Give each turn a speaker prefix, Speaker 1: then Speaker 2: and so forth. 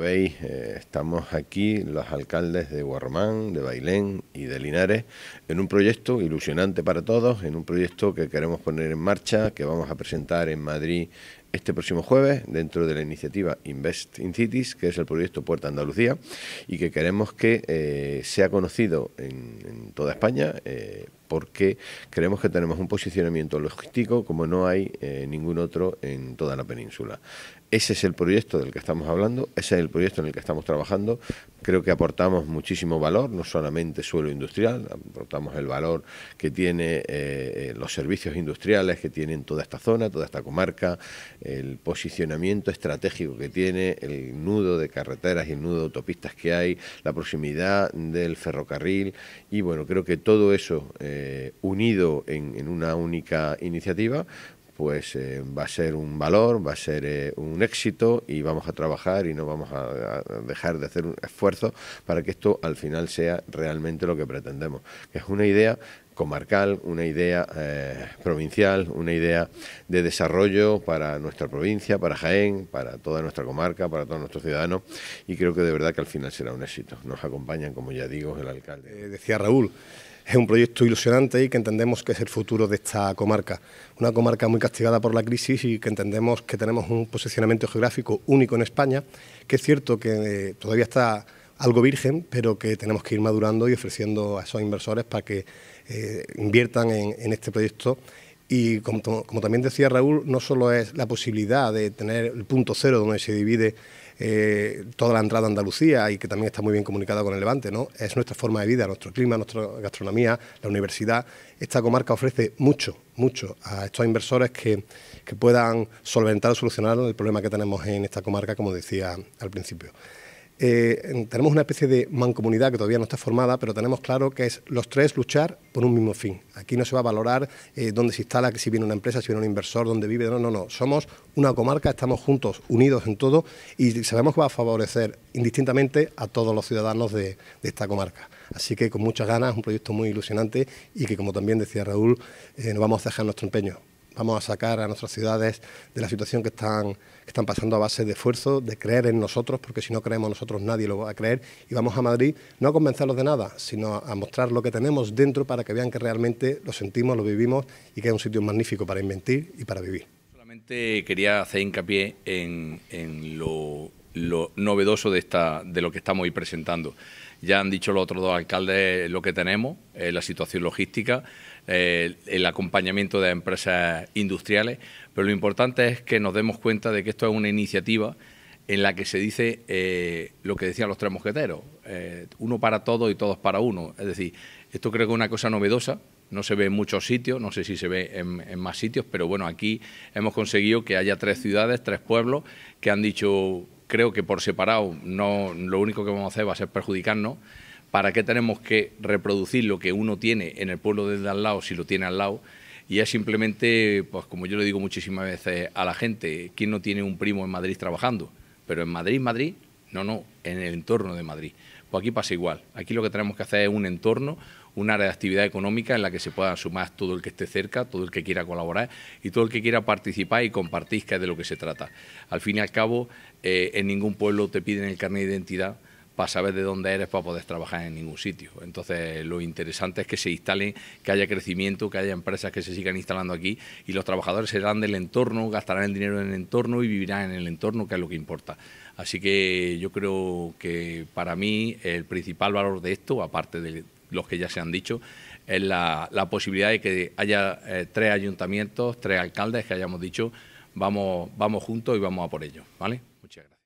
Speaker 1: veis, eh, estamos aquí los alcaldes de Guarmán, de Bailén y de Linares en un proyecto ilusionante para todos, en un proyecto que queremos poner en marcha, que vamos a presentar en Madrid este próximo jueves dentro de la iniciativa Invest in Cities, que es el proyecto Puerta Andalucía, y que queremos que eh, sea conocido en, toda España. Eh, porque creemos que tenemos un posicionamiento logístico como no hay eh, ningún otro en toda la península. Ese es el proyecto del que estamos hablando, ese es el proyecto en el que estamos trabajando. Creo que aportamos muchísimo valor, no solamente suelo industrial, aportamos el valor que tiene los servicios industriales que tienen toda esta zona, toda esta comarca, el posicionamiento estratégico que tiene, el nudo de carreteras y el nudo de autopistas que hay, la proximidad del ferrocarril y bueno, creo que todo eso eh, unido en, una única iniciativa pues eh, va a ser un valor, va a ser eh, un éxito y vamos a trabajar y no vamos a, dejar de hacer un esfuerzo para que esto al final sea realmente lo que pretendemos. Es una idea comarcal, una idea eh, provincial, una idea de desarrollo para nuestra provincia, para Jaén, para toda nuestra comarca, para todos nuestros ciudadanos y creo que de verdad que al final será un
Speaker 2: éxito. Nos acompañan, como ya digo, el alcalde. Eh, decía Raúl, es un proyecto ilusionante y que entendemos que es el futuro de esta comarca. Una comarca muy castigada por la crisis y que entendemos que tenemos un posicionamiento geográfico único en España, que es cierto que eh, todavía está algo virgen, pero que tenemos que ir madurando y ofreciendo a esos inversores para que eh, inviertan en, este proyecto. Y como, también decía Raúl, no solo es la posibilidad de tener el punto cero donde se divide eh, toda la entrada a Andalucía y que también está muy bien comunicada con el Levante, ¿no? es nuestra forma de vida, nuestro clima, nuestra gastronomía, la universidad. Esta comarca ofrece mucho, mucho a estos inversores que, que puedan solventar o solucionar el problema que tenemos en esta comarca, como decía al principio. Eh, tenemos una especie de mancomunidad que todavía no está formada, pero tenemos claro que es los tres luchar por un mismo fin. Aquí no se va a valorar eh, dónde se instala, si viene una empresa, si viene un inversor, dónde vive, no, no, no. Somos una comarca, estamos juntos, unidos en todo y sabemos que va a favorecer indistintamente a todos los ciudadanos de, esta comarca. Así que con muchas ganas, un proyecto muy ilusionante y que como también decía Raúl, eh, nos no vamos a dejar nuestro empeño vamos a sacar a nuestras ciudades de la situación que están, que están pasando a base de esfuerzo, de creer en nosotros, porque si no creemos nosotros nadie lo va a creer, y vamos a Madrid no a convencerlos de nada, sino a mostrar lo que tenemos dentro para que vean que realmente lo sentimos, lo vivimos y que es un sitio magnífico para inventir y
Speaker 3: para vivir. Solamente quería hacer hincapié en, lo, novedoso de, esta, de lo que estamos hoy presentando. Ya han dicho los otros dos alcaldes lo que tenemos, eh, la situación logística. Eh, el acompañamiento de empresas industriales, pero lo importante es que nos demos cuenta de que esto es una iniciativa en la que se dice eh, lo que decían los tres mosqueteros, eh, uno para todos y todos para uno. Es decir, esto creo que es una cosa novedosa, no se ve en muchos sitios, no sé si se ve en, en, más sitios, pero bueno, aquí hemos conseguido que haya tres ciudades, tres pueblos que han dicho, creo que por separado, no, lo único que vamos a hacer va a ser perjudicarnos. ¿Para qué tenemos que reproducir lo que uno tiene en el pueblo desde al lado si lo tiene al lado? Y es simplemente, pues como yo le digo muchísimas veces a la gente, ¿quién no tiene un primo en Madrid trabajando? Pero en Madrid, Madrid, no, no, en el entorno de Madrid. Pues aquí pasa igual. Aquí lo que tenemos que hacer es un entorno, un área de actividad económica en la que se pueda sumar todo el que esté cerca, todo el que quiera colaborar y todo el que quiera participar y compartir, que es de lo que se trata. Al fin y al cabo, eh, en ningún pueblo te piden el carnet de identidad para saber de dónde eres para poder trabajar en ningún sitio. Entonces, lo interesante es que se instalen, que haya crecimiento, que haya empresas que se sigan instalando aquí y los trabajadores serán del entorno, gastarán el dinero en el entorno y vivirán en el entorno, que es lo que importa. Así que yo creo que para mí el principal valor de esto, aparte de los que ya se han dicho, es la, posibilidad de que haya eh, tres ayuntamientos, tres alcaldes que hayamos dicho, vamos, vamos juntos y vamos a por ello. ¿vale? Muchas gracias.